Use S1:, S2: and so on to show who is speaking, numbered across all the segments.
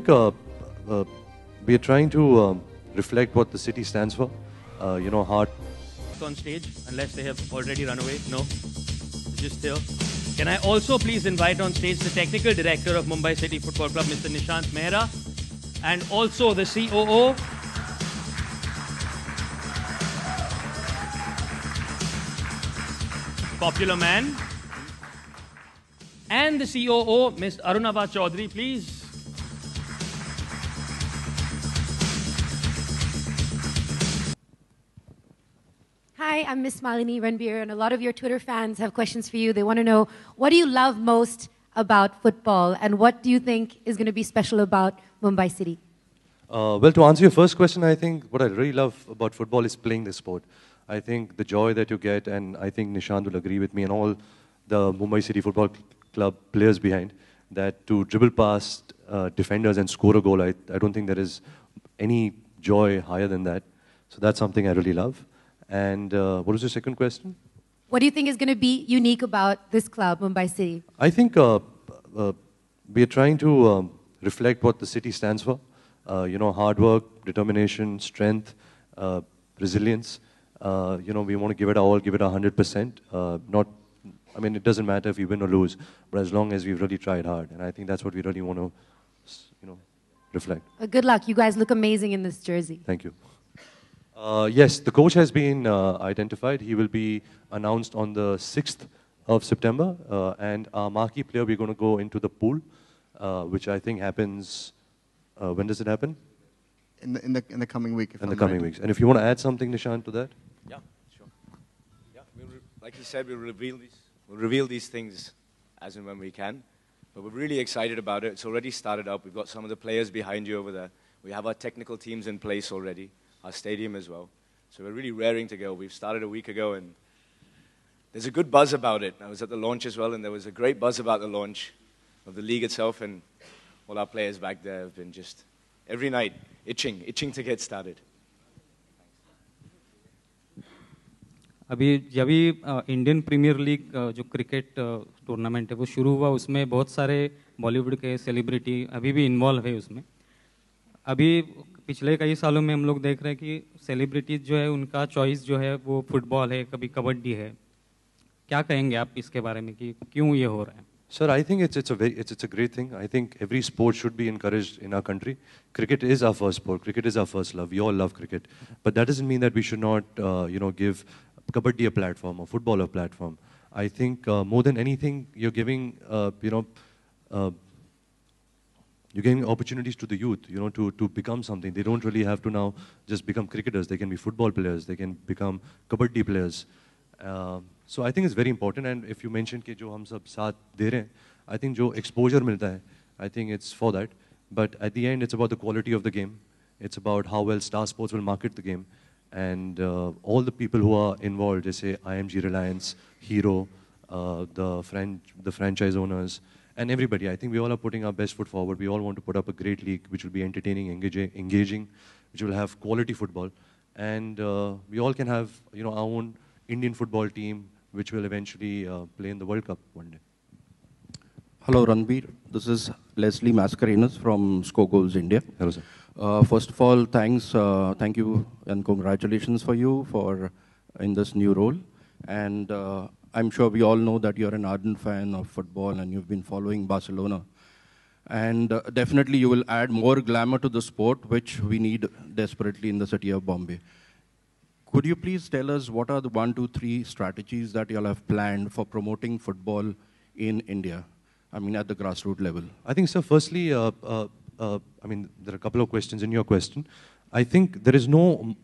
S1: think uh, uh, we are trying to um, reflect what the city stands for. Uh, you know, heart.
S2: On stage, unless they have already run away. No, just here. Can I also please invite on stage the technical director of Mumbai City Football Club, Mr. Nishant Mehra, and also the COO. Popular man. And the COO, Ms. Arunava Chaudhary, please. Hi, I'm Miss Malini Ranbir, and a lot of your Twitter fans have questions for you. They want to know what do you love most about football, and what do you think is going to be special about Mumbai City?
S1: Uh, well, to answer your first question, I think what I really love about football is playing the sport. I think the joy that you get, and I think Nishant will agree with me and all the Mumbai City Football Club players behind, that to dribble past uh, defenders and score a goal, I, I don't think there is any joy higher than that. So that's something I really love. And uh, what was your second question?
S2: What do you think is going to be unique about this club, Mumbai City?
S1: I think uh, uh, we are trying to um, reflect what the city stands for. Uh, you know, hard work, determination, strength, uh, resilience. Uh, you know, we want to give it our all, give it 100%. not, I mean, it doesn't matter if we win or lose, but as long as we've really tried hard. And I think that's what we really want to, you know, reflect.
S2: good luck. You guys look amazing in this jersey.
S1: Thank you. Uh, yes, the coach has been uh, identified. He will be announced on the 6th of September. Uh, and our marquee player, we're going to go into the pool, uh, which I think happens. Uh, when does it happen? In
S3: the, in the, in the coming week. in I'm the coming right. weeks. And if you want
S1: to add something, Nishan, to that?
S3: Yeah, sure. Yeah, we'll like you said, we'll reveal, these, we'll reveal these things as and when we can. But we're really excited about it. It's already started up. We've got some of the players behind you over there. We have our technical teams in place already our stadium as well. So we're really raring to go. We've started a week ago, and there's a good buzz about it. I was at the launch as well, and there was a great buzz about the launch of the league itself, and all our players back there have been just every night itching, itching to get started.
S1: अभी जब भी Indian premier league जो cricket tournament है वो शुरू हुआ उसमें बहुत सारे बॉलीवुड के सेलिब्रिटी अभी भी इन्वॉल्व है उसमें अभी पिछले कई सालों में हम लोग देख रहे हैं कि सेलिब्रिटीज जो है उनका चॉइस जो है वो फुटबॉल है कभी कबड्डी है क्या कहेंगे आप इसके बारे में कि क्यों ये हो रहा है sir I think it's it's a very it's it's a great thing I think every sport should be encourage in our country cricket is our first sport cricket is our first love you all love cricket but that is mean that we should not you know give kabaddi a platform football a platform I think more than anything you giving you know you're giving opportunities to the youth, you know, to, to become something. They don't really have to now just become cricketers. They can be football players. They can become kabaddi players. Uh, so I think it's very important. And if you mentioned that we sab saath I think jo exposure milta hai, I think it's for that. But at the end, it's about the quality of the game. It's about how well Star Sports will market the game. And uh, all the people who are involved, they say IMG Reliance, Hero, uh, the, fran the franchise owners, and everybody. I think we all are putting our best foot forward. We all want to put up a great league, which will be entertaining, engaging, which will have quality football, and uh, we all can have you know our own Indian football team, which will eventually uh, play in the World Cup one day.
S4: Hello, Ranbir. This is Leslie Mascarenas from Goals India. Hello, sir. Uh, first of all, thanks, uh, thank you, and congratulations for you for in this new role. And uh, I'm sure we all know that you're an ardent fan of football and you've been following Barcelona. And uh, definitely you will add more glamour to the sport, which we need desperately in the city of Bombay. Could you please tell us what are the one, two, three strategies that you all have planned for promoting football in India? I mean, at the grassroots
S1: level. I think, so. firstly, uh, uh, uh, I mean, there are a couple of questions in your question. I think there is no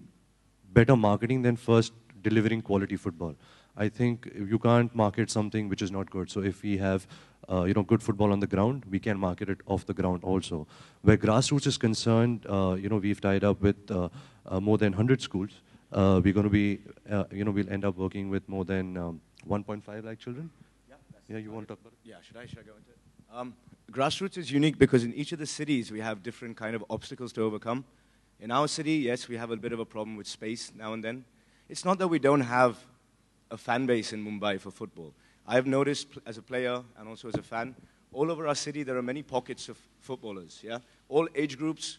S1: better marketing than first delivering quality football. I think you can't market something which is not good. So if we have uh, you know, good football on the ground, we can market it off the ground also. Where grassroots is concerned, uh, you know, we've tied up with uh, uh more than 100 schools. Uh, we're going to be, uh, you know, we'll end up working with more than um, 1.5 lakh children.
S3: Yeah, yeah you want to talk about it? Yeah, should I, should I go into it? Um, grassroots is unique because in each of the cities we have different kind of obstacles to overcome. In our city, yes, we have a bit of a problem with space now and then. It's not that we don't have a fan base in Mumbai for football. I've noticed as a player and also as a fan, all over our city there are many pockets of footballers, yeah? All age groups,